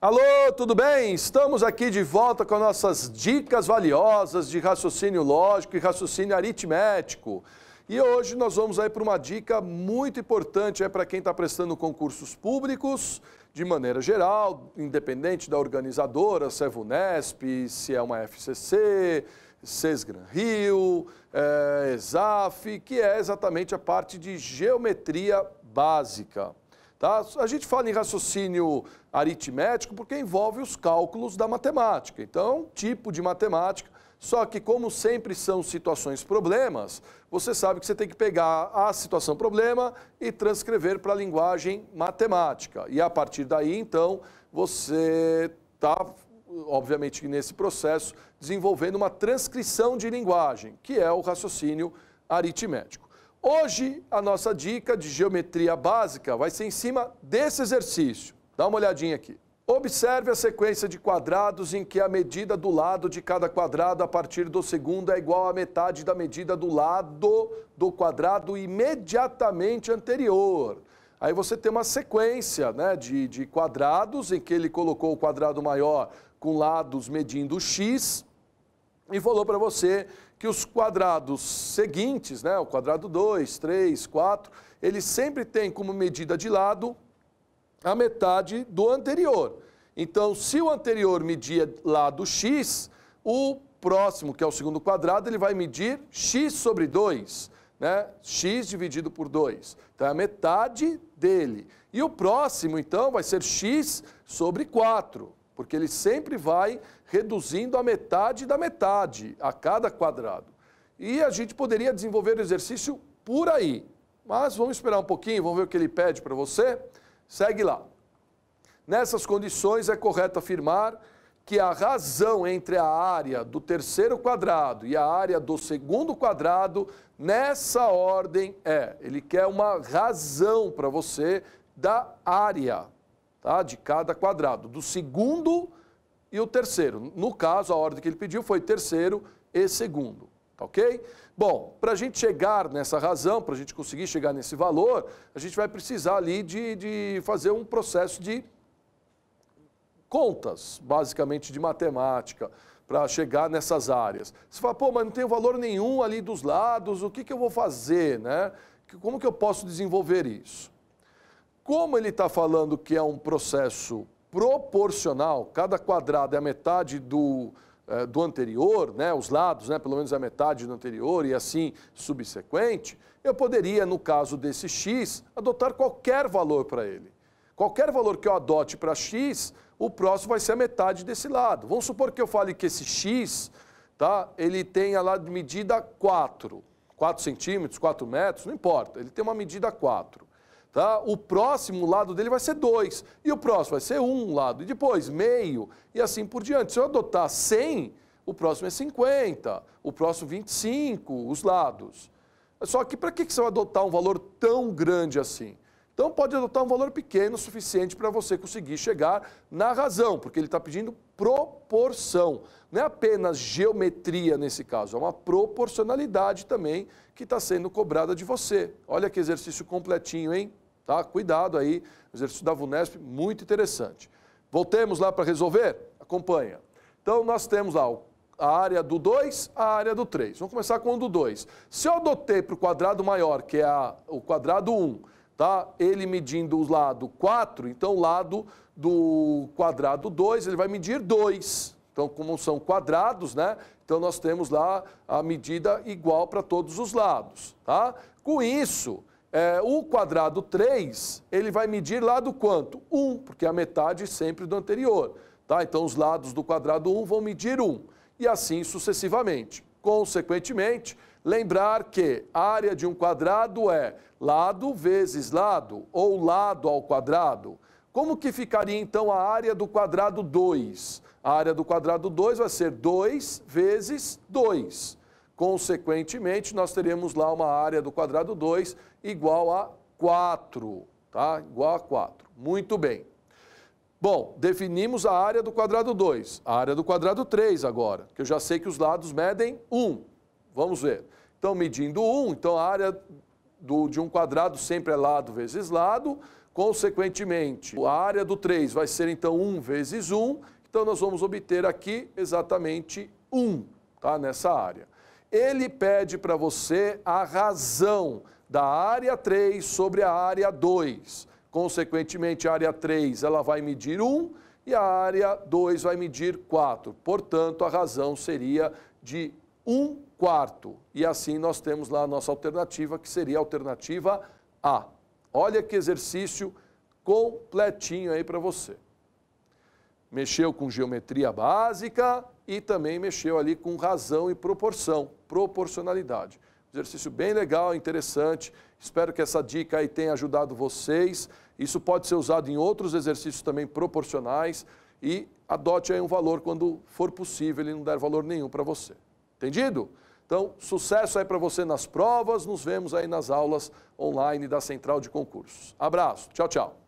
Alô, tudo bem? Estamos aqui de volta com nossas dicas valiosas de raciocínio lógico e raciocínio aritmético. E hoje nós vamos aí para uma dica muito importante é para quem está prestando concursos públicos, de maneira geral, independente da organizadora, se é VUNESP, se é uma FCC, SESGRAN Rio, é, ESAF, que é exatamente a parte de geometria básica. Tá? A gente fala em raciocínio aritmético porque envolve os cálculos da matemática. Então, tipo de matemática. Só que, como sempre são situações problemas, você sabe que você tem que pegar a situação problema e transcrever para a linguagem matemática. E a partir daí, então, você está, obviamente, nesse processo, desenvolvendo uma transcrição de linguagem, que é o raciocínio aritmético. Hoje, a nossa dica de geometria básica vai ser em cima desse exercício. Dá uma olhadinha aqui. Observe a sequência de quadrados em que a medida do lado de cada quadrado a partir do segundo é igual à metade da medida do lado do quadrado imediatamente anterior. Aí você tem uma sequência né, de, de quadrados em que ele colocou o quadrado maior com lados medindo x, e falou para você que os quadrados seguintes, né, o quadrado 2, 3, 4, ele sempre tem como medida de lado a metade do anterior. Então, se o anterior media lado x, o próximo, que é o segundo quadrado, ele vai medir x sobre 2, né? x dividido por 2. Então, é a metade dele. E o próximo, então, vai ser x sobre 4 porque ele sempre vai reduzindo a metade da metade a cada quadrado. E a gente poderia desenvolver o exercício por aí. Mas vamos esperar um pouquinho, vamos ver o que ele pede para você. Segue lá. Nessas condições, é correto afirmar que a razão entre a área do terceiro quadrado e a área do segundo quadrado, nessa ordem, é. Ele quer uma razão para você da área tá? de cada quadrado, do segundo e o terceiro. No caso, a ordem que ele pediu foi terceiro e segundo. Tá ok? Bom, para a gente chegar nessa razão, para a gente conseguir chegar nesse valor, a gente vai precisar ali de, de fazer um processo de contas, basicamente de matemática, para chegar nessas áreas. Você fala, pô, mas não tem valor nenhum ali dos lados, o que, que eu vou fazer, né? Como que eu posso desenvolver isso? Como ele está falando que é um processo proporcional, cada quadrado é a metade do, eh, do anterior, né, os lados, né, pelo menos é a metade do anterior e assim subsequente, eu poderia, no caso desse x, adotar qualquer valor para ele. Qualquer valor que eu adote para x, o próximo vai ser a metade desse lado. Vamos supor que eu fale que esse x, tá, ele tenha lá de medida 4, 4 centímetros, 4 metros, não importa, ele tem uma medida 4. Tá? O próximo lado dele vai ser 2, e o próximo vai ser 1 um lado, e depois meio, e assim por diante. Se eu adotar 100, o próximo é 50, o próximo 25, os lados. Só que para que você vai adotar um valor tão grande assim? Então pode adotar um valor pequeno suficiente para você conseguir chegar na razão, porque ele está pedindo proporção. Não é apenas geometria nesse caso, é uma proporcionalidade também que está sendo cobrada de você. Olha que exercício completinho, hein? Tá? Cuidado aí, exercício da VUNESP, muito interessante. Voltemos lá para resolver? Acompanha. Então nós temos lá a área do 2, a área do 3. Vamos começar com o do 2. Se eu adotei para o quadrado maior, que é a, o quadrado 1, um, tá? Ele medindo o lado 4, então o lado do quadrado 2, ele vai medir 2. Então, como são quadrados, né? Então, nós temos lá a medida igual para todos os lados, tá? Com isso, é, o quadrado 3, ele vai medir lado quanto? 1, porque é a metade sempre do anterior, tá? Então, os lados do quadrado 1 vão medir 1, e assim sucessivamente. Consequentemente, lembrar que área de um quadrado é lado vezes lado ou lado ao quadrado. Como que ficaria então a área do quadrado 2? A área do quadrado 2 vai ser 2 vezes 2. Consequentemente, nós teremos lá uma área do quadrado 2 igual a 4, tá? Igual a 4. Muito bem. Bom, definimos a área do quadrado 2, a área do quadrado 3 agora, que eu já sei que os lados medem 1. Vamos ver. Então, medindo 1, então a área do, de um quadrado sempre é lado vezes lado, consequentemente, a área do 3 vai ser então 1 vezes 1, então nós vamos obter aqui exatamente 1, tá? nessa área. Ele pede para você a razão da área 3 sobre a área 2. Consequentemente, a área 3 ela vai medir 1 e a área 2 vai medir 4. Portanto, a razão seria de 1 quarto. E assim nós temos lá a nossa alternativa, que seria a alternativa A. Olha que exercício completinho aí para você. Mexeu com geometria básica e também mexeu ali com razão e proporção, proporcionalidade. Exercício bem legal, interessante. Espero que essa dica aí tenha ajudado vocês. Isso pode ser usado em outros exercícios também proporcionais e adote aí um valor quando for possível e não der valor nenhum para você. Entendido? Então, sucesso aí para você nas provas. Nos vemos aí nas aulas online da Central de Concursos. Abraço. Tchau, tchau.